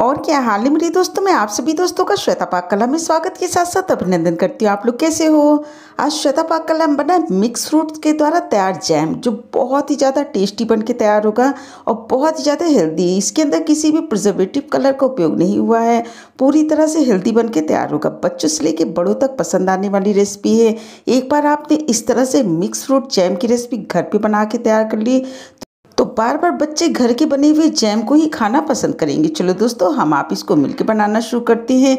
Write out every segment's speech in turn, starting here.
और क्या हाल है मेरी दोस्तों मैं आप सभी दोस्तों का श्वेता पाक कला में स्वागत के साथ साथ अभिनंदन करती हूँ आप लोग कैसे हो आज श्वेता पाक कला में बना मिक्स फ्रूट के द्वारा तैयार जैम जो बहुत ही ज़्यादा टेस्टी बन के तैयार होगा और बहुत ही ज़्यादा हेल्दी इसके अंदर किसी भी प्रिजर्वेटिव कलर का उपयोग नहीं हुआ है पूरी तरह से हेल्दी बन के तैयार होगा बच्चों से लेके बड़ों तक पसंद आने वाली रेसिपी है एक बार आपने इस तरह से मिक्स फ्रूट जैम की रेसिपी घर पर बना के तैयार कर ली तो बार बार बच्चे घर के बने हुए जैम को ही खाना पसंद करेंगे चलो दोस्तों हम आप इसको मिलकर बनाना शुरू करते हैं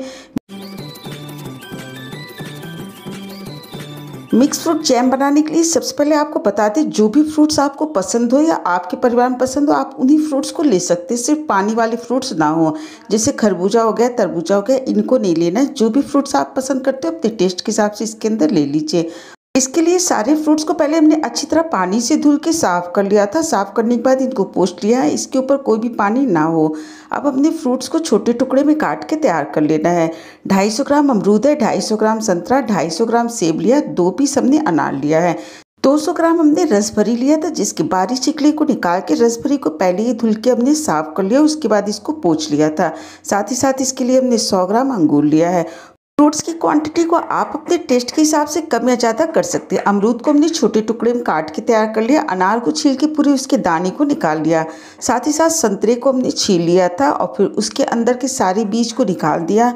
मिक्स फ्रूट जैम बनाने के लिए सबसे पहले आपको बता दें जो भी फ्रूट्स आपको पसंद हो या आपके परिवार में पसंद हो आप उन्हीं फ्रूट्स को ले सकते हैं सिर्फ पानी वाले फ्रूट्स ना हो जैसे खरबूजा हो गया तरबूजा हो गया इनको नहीं लेना जो भी फ्रूट्स आप पसंद करते हो अपने टेस्ट के हिसाब से इसके अंदर ले लीजिए इसके लिए सारे फ्रूट्स को पहले हमने अच्छी तरह पानी से धुल के साफ़ कर लिया था साफ़ करने के बाद इनको पोस्ट लिया है इसके ऊपर कोई भी पानी ना हो अब अपने फ्रूट्स को छोटे टुकड़े में काट के तैयार कर लेना है 250 ग्राम अमरूद है 250 ग्राम संतरा 250 ग्राम सेब लिया दो पीस हमने अनार लिया है 200 ग्राम हमने रसभरी लिया था जिसके बारीक चिकली को निकाल के रसभरी को पहले ही धुल के हमने साफ कर लिया उसके बाद इसको पोछ लिया था साथ ही साथ इसके लिए हमने 100 ग्राम अंगूर लिया है फ्रूट्स की क्वांटिटी को आप अपने टेस्ट के हिसाब से कम या ज़्यादा कर सकते हैं अमरूद को हमने छोटे टुकड़े में काट के तैयार कर लिया अनार को छील के पूरी उसके दाने को निकाल लिया साथ ही साथ संतरे को हमने छील लिया था और फिर उसके अंदर के सारे बीज को निकाल दिया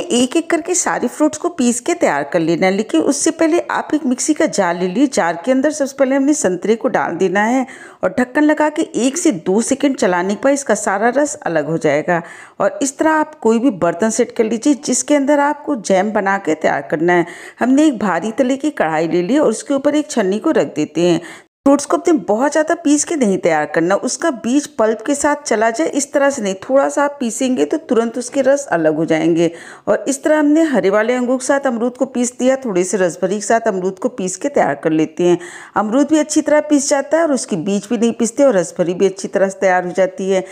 एक एक करके सारे फ्रूट्स को पीस के तैयार कर लेना है लेकिन उससे पहले आप एक मिक्सी का जार ले लिए जार के अंदर सबसे पहले हमने संतरे को डाल देना है और ढक्कन लगा के एक से दो सेकंड चलाने पर इसका सारा रस अलग हो जाएगा और इस तरह आप कोई भी बर्तन सेट कर लीजिए जिसके अंदर आपको जैम बना के तैयार करना है हमने एक भारी तले की कढ़ाई ले ली और उसके ऊपर एक छन्नी को रख देते हैं फ्रूट्स को अपने बहुत ज़्यादा पीस के नहीं तैयार करना उसका बीज पल्प के साथ चला जाए इस तरह से नहीं थोड़ा सा आप पीसेंगे तो तुरंत उसके रस अलग हो जाएंगे और इस तरह हमने हरे वाले अंगूर के साथ अमरूद को पीस दिया थोड़े से रसभरी के साथ अमरूद को पीस के तैयार कर लेते हैं अमरूद भी अच्छी तरह पीस जाता है और उसकी बीज भी नहीं पीसते और रसभरी भी अच्छी तरह से तैयार हो जाती है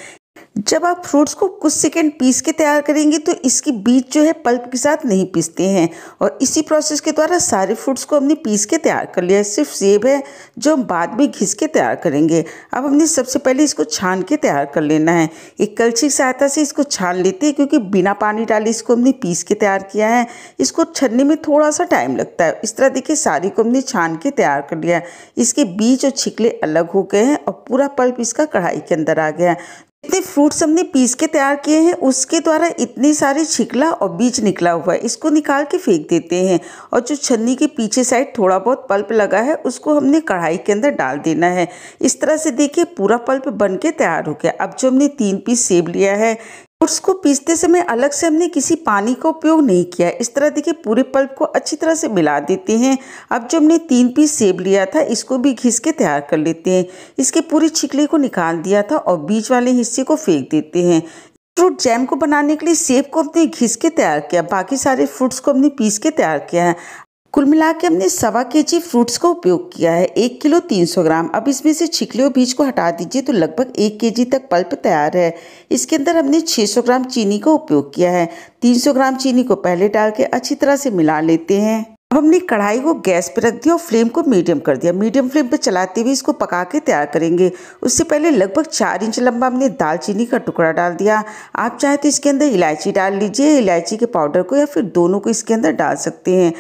जब आप फ्रूट्स को कुछ सेकेंड पीस के तैयार करेंगे तो इसकी बीज जो है पल्प के साथ नहीं पीसते हैं और इसी प्रोसेस के द्वारा सारे फ्रूट्स को हमने पीस के तैयार कर लिया सिर्फ सेब है जो हम बाद में घिस के तैयार करेंगे अब हमने सबसे पहले इसको छान के तैयार कर लेना है एक कलछी की सहायता से इसको छान लेते हैं क्योंकि बिना पानी डाले इसको हमने पीस के तैयार किया है इसको छनने में थोड़ा सा टाइम लगता है इस तरह देखिए सारी को हमने छान के तैयार कर लिया इसके बीज और छिकले अलग हो गए हैं और पूरा पल्प इसका कढ़ाई के अंदर आ गया है जितने फ्रूट्स हमने पीस के तैयार किए हैं उसके द्वारा इतने सारे छिकला और बीज निकला हुआ है इसको निकाल के फेंक देते हैं और जो छन्नी के पीछे साइड थोड़ा बहुत पल्प लगा है उसको हमने कढ़ाई के अंदर डाल देना है इस तरह से देखिए पूरा पल्प बन के तैयार हो गया अब जो हमने तीन पीस सेब लिया है ओट्स को पीसते समय अलग से हमने किसी पानी का उपयोग नहीं किया इस तरह देखिए पूरे पल्प को अच्छी तरह से मिला देते हैं अब जो हमने तीन पीस सेब लिया था इसको भी घिस के तैयार कर लेते हैं इसके पूरी छिकली को निकाल दिया था और बीच वाले हिस्से को फेंक देते हैं फ्रूट जैम को बनाने के लिए सेब को हमने घिस के तैयार किया बाकी सारे फ्रूट्स को हमने पीस के तैयार किया है कुल मिला के हमने सवा के जी फ्रूट्स का उपयोग किया है एक किलो तीन सौ ग्राम अब इसमें से छिकले और बीज को हटा दीजिए तो लगभग एक के जी तक पल्प तैयार है इसके अंदर हमने छः सौ ग्राम चीनी का उपयोग किया है तीन सौ ग्राम चीनी को पहले डाल के अच्छी तरह से मिला लेते हैं अब हमने कढ़ाई को गैस पर रख दिया और फ्लेम को मीडियम कर दिया मीडियम फ्लेम पर चलाते हुए इसको पका के तैयार करेंगे उससे पहले लगभग चार इंच लंबा हमने दालचीनी का टुकड़ा डाल दिया आप चाहे तो इसके अंदर इलायची डाल लीजिए इलायची के पाउडर को या फिर दोनों को इसके अंदर डाल सकते हैं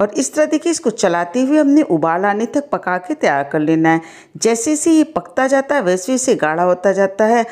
और इस तरह देखिए इसको चलाते हुए हमने उबाल आने तक पका के तैयार कर लेना है जैसे जैसे ये पकता जाता है वैसे वैसे गाढ़ा होता जाता है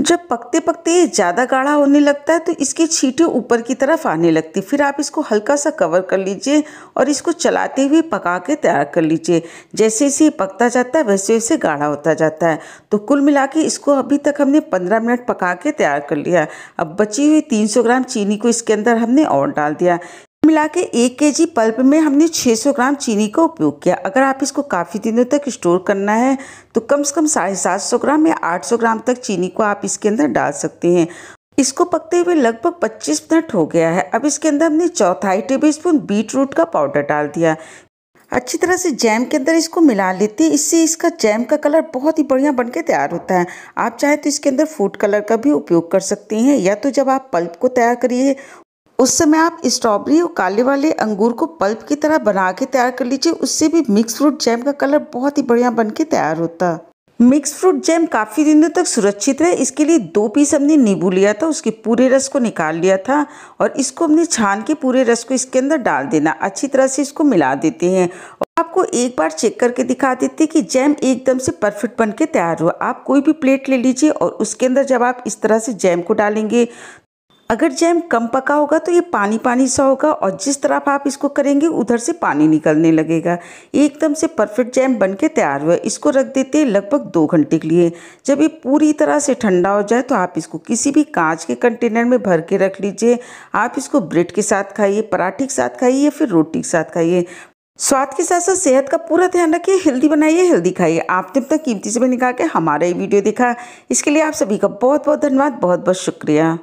जब पकते पकते ये ज़्यादा गाढ़ा होने लगता है तो इसकी छींटें ऊपर की तरफ आने लगती फिर आप इसको हल्का सा कवर कर लीजिए और इसको चलाते हुए पका के तैयार कर लीजिए जैसे जैसे ये पकता जाता है वैसे वैसे गाढ़ा होता जाता है तो कुल मिला के इसको अभी तक हमने 15 मिनट पका के तैयार कर लिया अब बची हुई 300 ग्राम चीनी को इसके अंदर हमने और डाल दिया मिला के एक के जी पल्प में हमने 600 ग्राम चीनी का उपयोग किया अगर आप इसको काफ़ी दिनों तक स्टोर करना है तो कम से कम साढ़े सात सौ ग्राम या आठ सौ ग्राम तक चीनी को आप इसके अंदर डाल सकते हैं इसको पकते हुए लगभग 25 मिनट हो गया है अब इसके अंदर हमने चौथाई टेबल स्पून बीट रूट का पाउडर डाल दिया अच्छी तरह से जैम के अंदर इसको मिला लेते हैं इससे इसका जैम का कलर बहुत ही बढ़िया बन के तैयार होता है आप चाहे तो इसके अंदर फूड कलर का भी उपयोग कर सकते हैं या तो जब आप पल्प को तैयार करिए उस समय आप स्ट्रॉबेरी और काले वाले अंगूर को पल्प की तरह बना के तैयार कर लीजिए उससे भी मिक्स फ्रूट जैम का कलर बहुत ही बढ़िया बन के तैयार होता मिक्स फ्रूट जैम काफ़ी दिनों तक सुरक्षित रहे इसके लिए दो पीस हमने नींबू लिया था उसके पूरे रस को निकाल लिया था और इसको हमने छान के पूरे रस को इसके अंदर डाल देना अच्छी तरह से इसको मिला देते हैं आपको एक बार चेक करके दिखा देते कि जैम एकदम से परफेक्ट बन के तैयार हुआ आप कोई भी प्लेट ले लीजिए और उसके अंदर जब आप इस तरह से जैम को डालेंगे अगर जैम कम पका होगा तो ये पानी पानी सा होगा और जिस तरफ आप इसको करेंगे उधर से पानी निकलने लगेगा एकदम से परफेक्ट जैम बन के तैयार हुआ इसको रख देते हैं लगभग दो घंटे के लिए जब ये पूरी तरह से ठंडा हो जाए तो आप इसको किसी भी कांच के कंटेनर में भर के रख लीजिए आप इसको ब्रेड के साथ खाइए पराठे के साथ खाइए या फिर रोटी के साथ खाइए स्वाद के साथ साथ सेहत का पूरा ध्यान रखिए हेल्दी बनाइए हेल्दी खाइए आपने अब तक कीमती भी निकाल के हमारा ये वीडियो देखा इसके लिए आप सभी का बहुत बहुत धन्यवाद बहुत बहुत शुक्रिया